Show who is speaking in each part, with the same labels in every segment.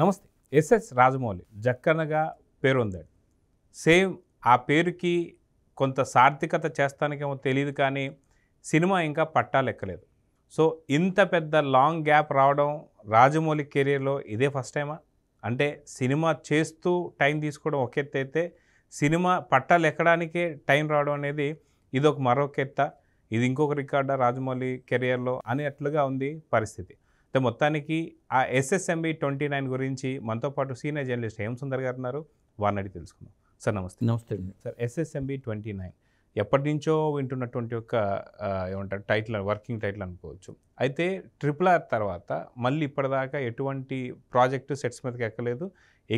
Speaker 1: నమస్తే ఎస్ఎస్ రాజమౌళి జక్కనగా పేరొందాడు సేమ్ ఆ పేరుకి కొంత సార్థికత చేస్తానికేమో తెలియదు కానీ సినిమా ఇంకా పట్టాలెక్కలేదు సో ఇంత పెద్ద లాంగ్ గ్యాప్ రావడం రాజమౌళి కెరీర్లో ఇదే ఫస్ట్ టైమా అంటే సినిమా చేస్తూ టైం తీసుకోవడం ఒక ఎత్తు అయితే సినిమా పట్టాలు ఎక్కడానికే టైం రావడం అనేది ఇదొక మరొక ఎత్త ఇది ఇంకొక రికార్డా రాజమౌళి కెరియర్లో అనేట్లుగా ఉంది పరిస్థితి అయితే మొత్తానికి ఆ ఎస్ఎస్ఎంబి ట్వంటీ నైన్ గురించి మనతో పాటు సీనియర్ జర్నలిస్ట్ హేమ్ సుందర్ గారు ఉన్నారు వారిని అడిగి తెలుసుకుందాం సార్ నమస్తే నమస్తే అండి సార్ ఎస్ఎస్ఎంబి ట్వంటీ నైన్ ఎప్పటి నుంచో వింటున్నటువంటి ఒక ఏమంటారు టైటిల్ వర్కింగ్ టైటిల్ అనుకోవచ్చు అయితే ట్రిపుల్ ఆర్ తర్వాత మళ్ళీ ఇప్పటిదాకా ఎటువంటి ప్రాజెక్టు సెట్స్ మీదకి ఎక్కలేదు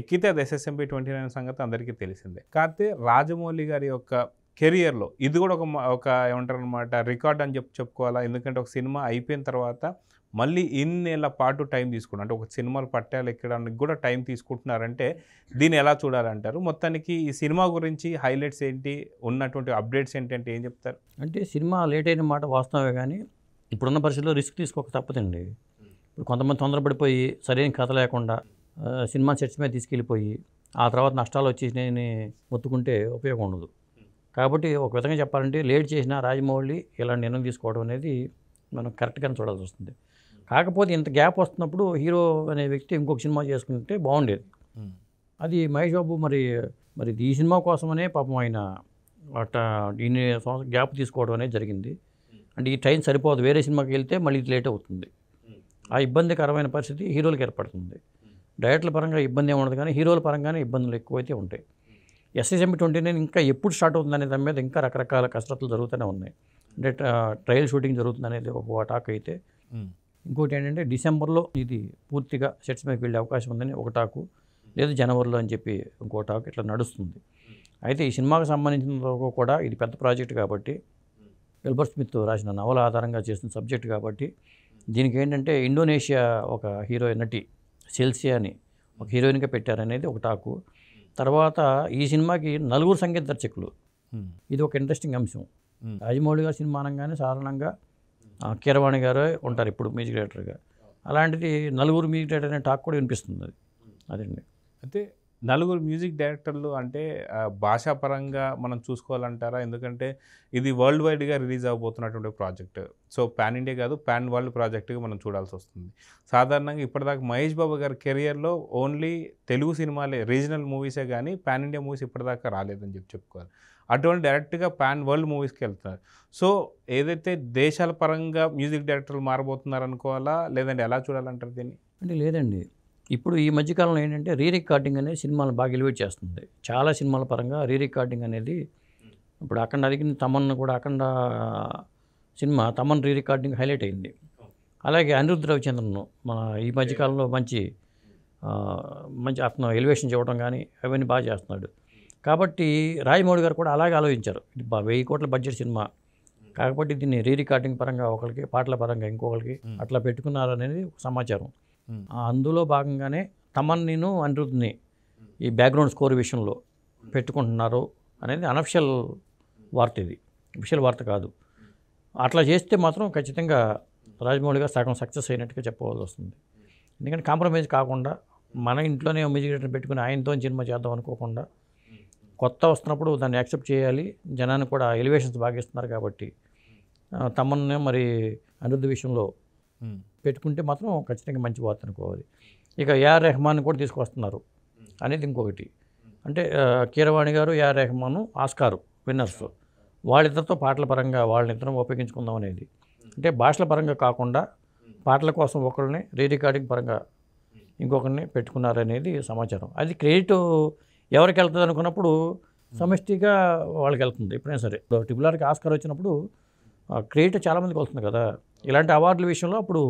Speaker 1: ఎక్కితే అది ఎస్ఎస్ఎంబి ట్వంటీ నైన్ సంగతి అందరికీ తెలిసిందే కాకపోతే రాజమౌళి గారి యొక్క కెరియర్లో ఇది కూడా ఒక ఒక ఏమంటారు అనమాట రికార్డ్ అని చెప్పి చెప్పుకోవాలా ఎందుకంటే ఒక సినిమా అయిపోయిన తర్వాత మళ్ళీ ఇన్నేళ్ల పాటు టైం తీసుకుంటారు అంటే ఒక సినిమాలు పట్టాలు ఎక్కడానికి కూడా టైం తీసుకుంటున్నారంటే దీన్ని ఎలా చూడాలంటారు మొత్తానికి ఈ సినిమా గురించి హైలైట్స్ ఏంటి ఉన్నటువంటి అప్డేట్స్ ఏంటంటే ఏం చెప్తారు
Speaker 2: అంటే సినిమా లేట్ అయిన మాట వాస్తవమే కానీ ఇప్పుడున్న పరిస్థితుల్లో రిస్క్ తీసుకోక తప్పదండి ఇప్పుడు కొంతమంది తొందరపడిపోయి సరైన కథ లేకుండా సినిమా సెట్స్ మీద తీసుకెళ్ళిపోయి ఆ తర్వాత నష్టాలు వచ్చి నేను ఉపయోగం ఉండదు కాబట్టి ఒక విధంగా చెప్పాలంటే లేట్ చేసిన రాజమౌళి ఇలా నిర్ణయం తీసుకోవడం అనేది మనం కరెక్ట్గానే చూడాల్సి వస్తుంది కాకపోతే ఇంత గ్యాప్ వస్తున్నప్పుడు హీరో అనే వ్యక్తి ఇంకొక సినిమా చేసుకుంటే బాగుండేది అది మహేష్ బాబు మరి మరి ఈ సినిమా కోసమనే పాపం ఆయన అట్ట దీన్ని గ్యాప్ తీసుకోవడం అనేది జరిగింది అంటే ఈ టైం సరిపోదు వేరే సినిమాకి వెళ్తే మళ్ళీ లేట్ అవుతుంది ఆ ఇబ్బందికరమైన పరిస్థితి హీరోలకు ఏర్పడుతుంది డైరెక్టర్ల పరంగా ఇబ్బంది ఏమి ఉండదు కానీ హీరోల పరంగానే ఇబ్బందులు ఎక్కువైతే ఉంటాయి ఎస్ఎస్ఎంబి ట్వంటీ నైన్ ఇంకా ఎప్పుడు స్టార్ట్ అవుతుందనే దాని మీద ఇంకా రకరకాల కసరత్తులు జరుగుతూనే ఉన్నాయి అంటే ట్రయల్ షూటింగ్ జరుగుతుంది అనేది ఒక అటాక్ అయితే ఇంకోటి ఏంటంటే డిసెంబర్లో ఇది పూర్తిగా సెట్స్ మీదకి వెళ్ళే అవకాశం ఉందని ఒక టాకు లేదు జనవరిలో అని చెప్పి ఇంకో టాకు ఇట్లా నడుస్తుంది అయితే ఈ సినిమాకు సంబంధించిన కూడా ఇది పెద్ద ప్రాజెక్ట్ కాబట్టి విల్బర్ స్మిత్ రాసిన నవల ఆధారంగా చేసిన సబ్జెక్ట్ కాబట్టి దీనికి ఏంటంటే ఇండోనేషియా ఒక హీరోయిన్ నటి సెల్సియా అని ఒక హీరోయిన్గా పెట్టారనేది ఒక టాకు తర్వాత ఈ సినిమాకి నలుగురు సంగీత దర్శకులు ఇది ఒక ఇంట్రెస్టింగ్ అంశం రాజమౌళి గారి సినిమా అనగానే సాధారణంగా కీరవాణి గారు ఉంటారు ఇప్పుడు మ్యూజిక్ డైరెక్టర్గా అలాంటిది నలుగురు మ్యూజిక్ డైరెక్టర్ అనే టాక్ కూడా వినిపిస్తుంది అది
Speaker 1: అదండి అయితే నలుగురు మ్యూజిక్ డైరెక్టర్లు అంటే భాషాపరంగా మనం చూసుకోవాలంటారా ఎందుకంటే ఇది వరల్డ్ వైడ్గా రిలీజ్ అవ్వబోతున్నటువంటి ప్రాజెక్ట్ సో పాన్ ఇండియా కాదు పాన్ వరల్డ్ ప్రాజెక్ట్గా మనం చూడాల్సి వస్తుంది సాధారణంగా ఇప్పటిదాకా మహేష్ బాబు గారి కెరియర్లో ఓన్లీ తెలుగు సినిమాలే రీజనల్ మూవీసే కానీ పాన్ ఇండియా మూవీస్ ఇప్పటిదాకా రాలేదని చెప్పి చెప్పుకోవాలి అటువంటి డైరెక్ట్గా పాన్ వరల్డ్ మూవీస్కి వెళ్తున్నారు సో ఏదైతే దేశాల పరంగా మ్యూజిక్ డైరెక్టర్లు మారబోతున్నారు అనుకోవాలా లేదంటే ఎలా చూడాలంటారు దీన్ని అంటే లేదండి ఇప్పుడు ఈ
Speaker 2: మధ్యకాలంలో ఏంటంటే రీ రికార్డింగ్ అనేది సినిమాలు బాగా ఎలివేట్ చేస్తుంది చాలా సినిమాల పరంగా రీ రికార్డింగ్ అనేది ఇప్పుడు అఖండ అడిగిన తమన్ కూడా Akhanda cinema Thaman re recording highlight అయింది అలాగే అనిరుద్ధ రవిచంద్రను మన ఈ మధ్యకాలంలో మంచి మంచి అతను ఎలివేషన్ చూడటం కానీ అవన్నీ బాగా చేస్తున్నాడు కాబట్టి రాయమౌడి గారు కూడా అలాగే ఆలోచించారు ఇది వెయ్యి కోట్ల బడ్జెట్ సినిమా కాకపోతే దీన్ని రీ రికార్డింగ్ పరంగా ఒకరికి పాటల పరంగా ఇంకొకరికి అట్లా పెట్టుకున్నారనేది సమాచారం Hmm. అందులో భాగంగానే తమన్నిను అనిరుద్ని ఈ బ్యాక్గ్రౌండ్ స్కోర్ విషయంలో పెట్టుకుంటున్నారు అనేది అనఫిషియల్ వార్త ఇది అఫిషియల్ వార్త కాదు అట్లా చేస్తే మాత్రం ఖచ్చితంగా రాజమౌళి గారు సగం సక్సెస్ అయినట్టుగా చెప్పవలసి వస్తుంది ఎందుకంటే కాంప్రమైజ్ కాకుండా మన ఇంట్లోనే మ్యూజిక్ డైరెక్టర్ పెట్టుకుని ఆయనతో సినిమా చేద్దాం అనుకోకుండా కొత్త వస్తున్నప్పుడు దాన్ని యాక్సెప్ట్ చేయాలి జనాన్ని కూడా ఎలివేషన్స్ బాగా ఇస్తున్నారు కాబట్టి తమన్నే మరి అనిరుద్ధ విషయంలో పెట్టుకుంటే మాత్రం ఖచ్చితంగా మంచి వార్త అనుకోవాలి ఇక ఏఆర్ రెహమాన్ కూడా తీసుకొస్తున్నారు అనేది ఇంకొకటి అంటే కీరవాణి గారు యా రెహమాను ఆస్కారు విన్నర్స్ వాళ్ళిద్దరితో పాటల పరంగా వాళ్ళనిద్దరం ఉపయోగించుకుందాం అనేది అంటే భాషల పరంగా కాకుండా పాటల కోసం ఒకరిని రీ రికార్డింగ్ పరంగా ఇంకొకరిని పెట్టుకున్నారనేది సమాచారం అది క్రెడిట్ ఎవరికి వెళ్తుంది అనుకున్నప్పుడు సమష్టిగా వాళ్ళకి వెళ్తుంది ఎప్పుడైనా సరే ట్రిపుల్ ఆర్కి ఆస్కార్ వచ్చినప్పుడు క్రెడిట్ చాలామందికి వస్తుంది కదా ఇలాంటి అవార్డుల విషయంలో అప్పుడు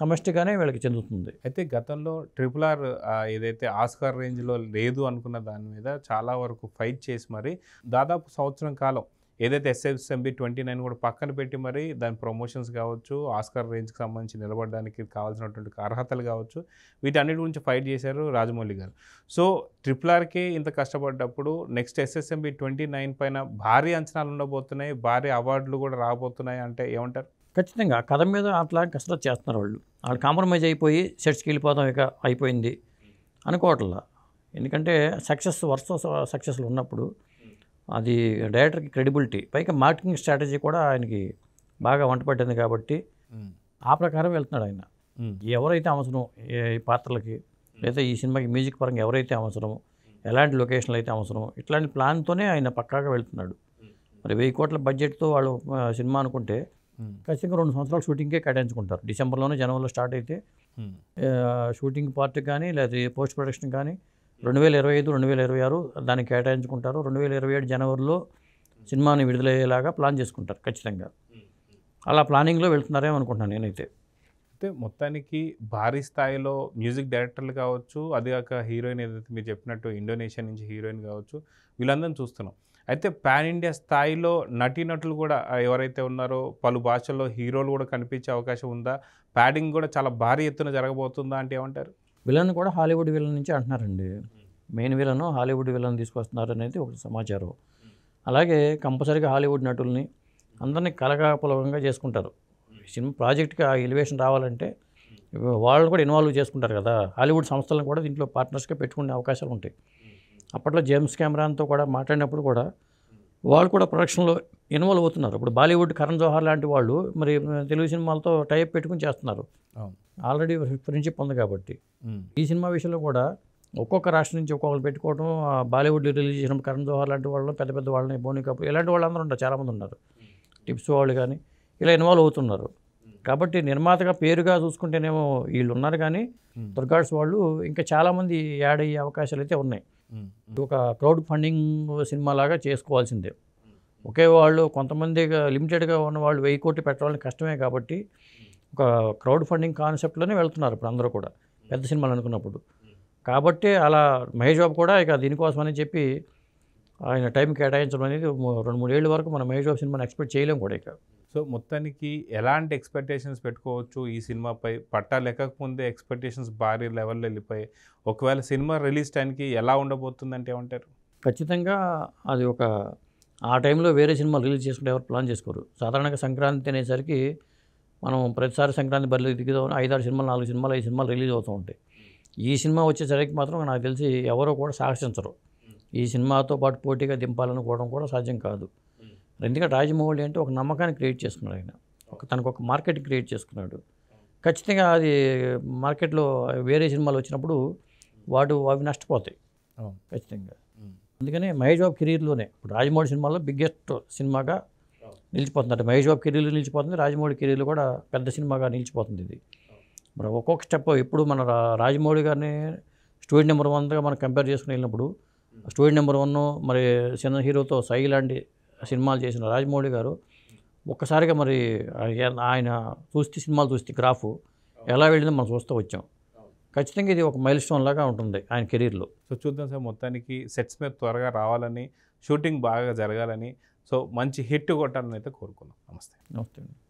Speaker 2: సమష్టిగానే వీళ్ళకి చెందుతుంది
Speaker 1: అయితే గతంలో ట్రిపుల్ ఆర్ ఏదైతే ఆస్కార్ రేంజ్లో లేదు అనుకున్న దాని మీద చాలా వరకు ఫైట్ చేసి మరి దాదాపు సంవత్సరం కాలం ఏదైతే ఎస్ఎస్ఎంబి ట్వంటీ నైన్ కూడా పక్కన పెట్టి మరి దాని ప్రమోషన్స్ కావచ్చు ఆస్కార్ రేంజ్కి సంబంధించి నిలబడడానికి కావాల్సినటువంటి అర్హతలు కావచ్చు వీటన్నిటి గురించి ఫైట్ చేశారు రాజమౌళి గారు సో ట్రిపుల్ ఆర్కే ఇంత కష్టపడ్డప్పుడు నెక్స్ట్ ఎస్ఎస్ఎంబి ట్వంటీ నైన్ పైన భారీ అంచనాలు ఉండబోతున్నాయి భారీ అవార్డులు కూడా రాబోతున్నాయి అంటే ఏమంటారు ఖచ్చితంగా
Speaker 2: కథ మీద అట్లా కసరత్ చేస్తున్నారు వాళ్ళు వాళ్ళు కాంప్రమైజ్ అయిపోయి సెట్స్కి వెళ్ళిపోతాం ఇక అయిపోయింది అనుకోవట్లా ఎందుకంటే సక్సెస్ వర్స్ సక్సెస్లు ఉన్నప్పుడు అది డైరెక్టర్కి క్రెడిబిలిటీ పైగా మార్కెటింగ్ స్ట్రాటజీ కూడా ఆయనకి బాగా వంట పట్టింది కాబట్టి ఆ ప్రకారం వెళ్తున్నాడు ఆయన ఎవరైతే అవసరం ఏ పాత్రలకి లేదా ఈ సినిమాకి మ్యూజిక్ పరంగా ఎవరైతే అవసరం ఎలాంటి లొకేషన్లు అయితే అవసరం ఇట్లాంటి ప్లాన్తోనే ఆయన పక్కాగా వెళ్తున్నాడు మరి వెయ్యి కోట్ల బడ్జెట్తో వాళ్ళు సినిమా అనుకుంటే Hmm. ఖచ్చితంగా రెండు సంవత్సరాలు షూటింగ్కే కేటాయించుకుంటారు డిసెంబర్లోనే జనవరిలో స్టార్ట్ అయితే hmm. షూటింగ్ పార్ట్ కానీ లేదా పోస్ట్ ప్రొడక్షన్ కానీ రెండు వేల ఇరవై ఐదు రెండు వేల ఇరవై ఆరు దానికి కేటాయించుకుంటారు రెండు వేల ఇరవై ఏడు జనవరిలో సినిమాని విడుదలయ్యేలాగా ప్లాన్ చేసుకుంటారు ఖచ్చితంగా hmm. అలా ప్లానింగ్లో వెళ్తున్నారేమనుకుంటున్నాను నేనైతే
Speaker 1: అయితే మొత్తానికి భారీ స్థాయిలో మ్యూజిక్ డైరెక్టర్లు కావచ్చు అది కాక హీరోయిన్ ఏదైతే మీరు చెప్పినట్టు ఇండోనేషియా నుంచి హీరోయిన్ కావచ్చు వీళ్ళందరం చూస్తున్నాం అయితే పాన్ ఇండియా స్థాయిలో నటీనటులు కూడా ఎవరైతే ఉన్నారో పలు భాషల్లో హీరోలు కూడా కనిపించే అవకాశం ఉందా ప్యాడింగ్ కూడా చాలా భారీ ఎత్తున జరగబోతుందా అంటే ఏమంటారు
Speaker 2: విలన్ కూడా హాలీవుడ్ విలన్ నుంచి అంటున్నారండి మెయిన్ విలన్ హాలీవుడ్ విలన్ తీసుకొస్తున్నారు అనేది ఒక సమాచారం అలాగే కంపల్సరీగా హాలీవుడ్ నటుల్ని అందరినీ కలగాపులకంగా చేసుకుంటారు సినిమా ప్రాజెక్ట్కి ఆ ఎలివేషన్ రావాలంటే వాళ్ళు కూడా ఇన్వాల్వ్ చేసుకుంటారు కదా హాలీవుడ్ సంస్థలను కూడా దీంట్లో పార్ట్నర్స్గా పెట్టుకునే అవకాశాలు ఉంటాయి అప్పట్లో జేమ్స్ కెమెరాన్తో కూడా మాట్లాడినప్పుడు కూడా వాళ్ళు కూడా ప్రొడక్షన్లో ఇన్వాల్వ్ అవుతున్నారు ఇప్పుడు బాలీవుడ్ కరణ్ జోహార్ లాంటి వాళ్ళు మరి తెలుగు సినిమాలతో టైప్ పెట్టుకుని చేస్తున్నారు ఆల్రెడీ ఫ్రెండ్షిప్ ఉంది కాబట్టి ఈ సినిమా విషయంలో కూడా ఒక్కొక్క రాష్ట్రం నుంచి ఒక్కొక్కరు పెట్టుకోవడం బాలీవుడ్ రిలీజ్ చేయడం కరణ్ జోహార్ లాంటి వాళ్ళు పెద్ద పెద్ద వాళ్ళని బోనీ కపూర్ ఇలాంటి వాళ్ళందరూ ఉంటారు చాలామంది ఉన్నారు టిప్స్ వాళ్ళు కానీ ఇలా ఇన్వాల్వ్ అవుతున్నారు కాబట్టి నిర్మాతగా పేరుగా చూసుకుంటేనేమో వీళ్ళు ఉన్నారు కానీ దుర్గాడ్స్ వాళ్ళు ఇంకా చాలామంది యాడ్ అయ్యే అవకాశాలు అయితే ఉన్నాయి ఒక క్రౌడ్ ఫండింగ్ సినిమా లాగా చేసుకోవాల్సిందే ఒకే వాళ్ళు కొంతమంది లిమిటెడ్గా ఉన్న వాళ్ళు వెయ్యి కోట్లు పెట్టాలని కష్టమే కాబట్టి ఒక క్రౌడ్ ఫండింగ్ కాన్సెప్ట్లోనే వెళ్తున్నారు ఇప్పుడు అందరూ కూడా పెద్ద సినిమాలు అనుకున్నప్పుడు కాబట్టి అలా మహేష్ బాబు కూడా ఇక దీనికోసం అని చెప్పి ఆయన టైం కేటాయించడం అనేది
Speaker 1: రెండు మూడు ఏళ్ళ వరకు మనం మహేష్ బాబు సినిమాని ఎక్స్పెక్ట్ చేయలేము కూడా ఇక సో మొత్తానికి ఎలాంటి ఎక్స్పెక్టేషన్స్ పెట్టుకోవచ్చు ఈ సినిమాపై పట్టా లెక్కకముందే ఎక్స్పెక్టేషన్స్ భారీ లెవెల్లో వెళ్ళిపోయి ఒకవేళ సినిమా రిలీజ్ టైంకి ఎలా ఉండబోతుందంటే ఏమంటారు
Speaker 2: ఖచ్చితంగా అది ఒక ఆ టైంలో వేరే సినిమా రిలీజ్ చేసుకుంటే ఎవరు ప్లాన్ చేసుకోరు సాధారణంగా సంక్రాంతి అనేసరికి మనం ప్రతిసారి సంక్రాంతి బరిలో దిగుదాం ఐదారు సినిమాలు నాలుగు సినిమాలు ఐదు సినిమాలు రిలీజ్ అవుతూ ఉంటాయి ఈ సినిమా వచ్చేసరికి మాత్రం నాకు తెలిసి ఎవరో కూడా సాహసించరు ఈ సినిమాతో పాటు పోటీగా దింపాలనుకోవడం కూడా సాధ్యం కాదు ఎందుకంటే రాజమౌళి అంటే ఒక నమ్మకాన్ని క్రియేట్ చేసుకున్నాడు ఆయన ఒక తనకు ఒక మార్కెట్ క్రియేట్ చేసుకున్నాడు ఖచ్చితంగా అది మార్కెట్లో వేరే సినిమాలు వచ్చినప్పుడు వాడు అవి నష్టపోతాయి ఖచ్చితంగా అందుకని మహేష్ బాబు కెరీర్లోనే ఇప్పుడు రాజమౌళి సినిమాలో బిగ్గెస్ట్ సినిమాగా నిలిచిపోతుంది అంటే మహేష్ బాబు కెరీర్లో నిలిచిపోతుంది రాజమౌళి కెరీర్లో కూడా పెద్ద సినిమాగా నిలిచిపోతుంది ఇది మరి ఒక్కొక్క స్టెప్ ఎప్పుడు మన రాజమౌళి గారిని స్టూడెంట్ నెంబర్ వన్గా మనం కంపేర్ చేసుకుని వెళ్ళినప్పుడు స్టూడెంట్ నెంబర్ వన్ మరి చిన్న హీరోతో సై లాంటి సినిమాలు చేసిన రాజమౌళి గారు ఒక్కసారిగా మరి ఆయన చూస్తే సినిమాలు చూస్తే గ్రాఫ్ ఎలా వెళ్ళిందో మనం చూస్తూ వచ్చాం ఖచ్చితంగా ఇది ఒక మైల్ స్టోన్ లాగా
Speaker 1: ఉంటుంది ఆయన కెరీర్లో సో చూద్దాం సార్ మొత్తానికి సెట్స్ మీద త్వరగా రావాలని షూటింగ్ బాగా జరగాలని సో మంచి హిట్ కొట్టాలని అయితే కోరుకున్నాం నమస్తే నమస్తే